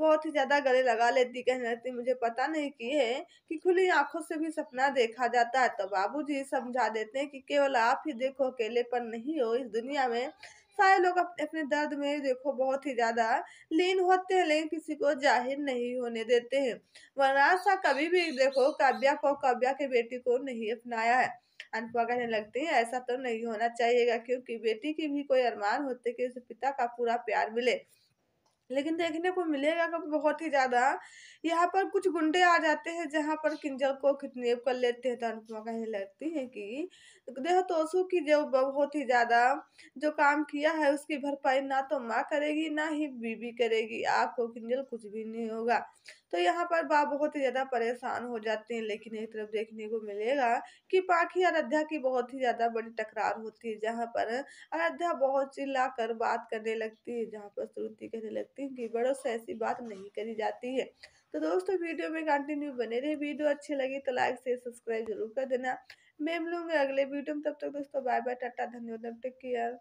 बहुत ही ज़्यादा गले लगा लेती कहने लगती मुझे पता नहीं कि है कि खुली आंखों से भी सपना देखा जाता है तो बाबूजी समझा देते हैं कि केवल आप ही देखो अकेले पर नहीं हो इस दुनिया में सारे लोग अपने अपने दर्द में देखो बहुत ही ज़्यादा लीन होते हैं लेकिन किसी को जाहिर नहीं होने देते हैं वनासा कभी भी देखो काव्या को काव्या के बेटी को नहीं अपनाया है अनपा कहने लगती है ऐसा तो नहीं होना चाहिएगा क्योंकि बेटी की भी कोई अरमान होते कि उसे पिता का पूरा प्यार मिले लेकिन देखने को मिलेगा कब बहुत ही ज़्यादा यहाँ पर कुछ गुंडे आ जाते हैं जहाँ पर किंजल को किडनेप कर लेते हैं तो अनुपमा कहने लगती है कि देह तोसु की जो बहुत ही ज़्यादा जो काम किया है उसकी भरपाई ना तो माँ करेगी ना ही बीबी करेगी आपको किंजल कुछ भी नहीं होगा तो यहाँ पर बाप बहुत ही ज़्यादा परेशान हो जाते हैं लेकिन एक तरफ देखने को मिलेगा कि पाखी अयोध्या की बहुत ही ज़्यादा बड़ी टकरार होती है जहाँ पर अयोध्या बहुत चिल्ला कर बात करने लगती है जहाँ पर श्रुति कहने लगती है कि बड़ों से ऐसी बात नहीं करी जाती है तो दोस्तों वीडियो में कंटिन्यू बने रहे वीडियो अच्छी लगी तो लाइक से सब्सक्राइब जरूर कर देना मैं मिलूंगी अगले वीडियो में तब तक दोस्तों बाय बाय टाटा धन्यवाद टेक केयर